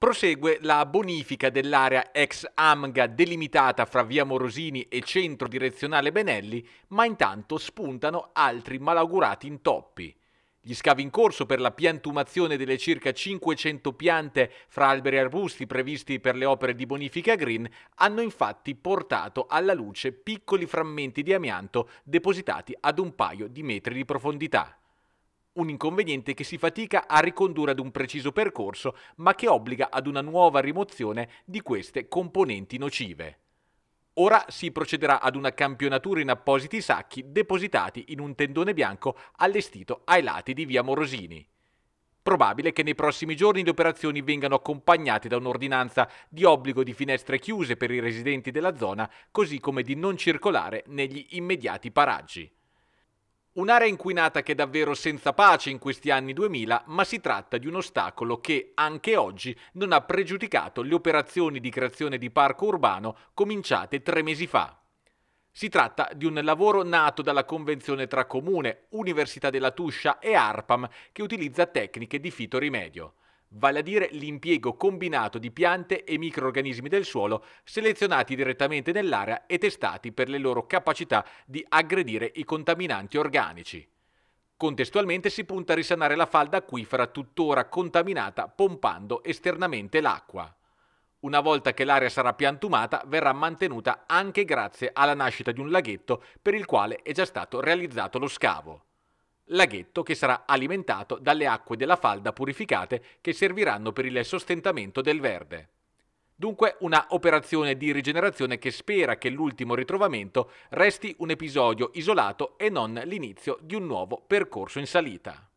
Prosegue la bonifica dell'area ex Amga delimitata fra via Morosini e centro direzionale Benelli, ma intanto spuntano altri malaugurati intoppi. Gli scavi in corso per la piantumazione delle circa 500 piante fra alberi e arbusti previsti per le opere di bonifica green hanno infatti portato alla luce piccoli frammenti di amianto depositati ad un paio di metri di profondità un inconveniente che si fatica a ricondurre ad un preciso percorso, ma che obbliga ad una nuova rimozione di queste componenti nocive. Ora si procederà ad una campionatura in appositi sacchi depositati in un tendone bianco allestito ai lati di via Morosini. Probabile che nei prossimi giorni le operazioni vengano accompagnate da un'ordinanza di obbligo di finestre chiuse per i residenti della zona, così come di non circolare negli immediati paraggi. Un'area inquinata che è davvero senza pace in questi anni 2000, ma si tratta di un ostacolo che anche oggi non ha pregiudicato le operazioni di creazione di parco urbano cominciate tre mesi fa. Si tratta di un lavoro nato dalla convenzione tra Comune, Università della Tuscia e ARPAM che utilizza tecniche di fitorimedio vale a dire l'impiego combinato di piante e microorganismi del suolo selezionati direttamente nell'area e testati per le loro capacità di aggredire i contaminanti organici. Contestualmente si punta a risanare la falda acquifera tuttora contaminata pompando esternamente l'acqua. Una volta che l'area sarà piantumata verrà mantenuta anche grazie alla nascita di un laghetto per il quale è già stato realizzato lo scavo laghetto che sarà alimentato dalle acque della falda purificate che serviranno per il sostentamento del verde. Dunque una operazione di rigenerazione che spera che l'ultimo ritrovamento resti un episodio isolato e non l'inizio di un nuovo percorso in salita.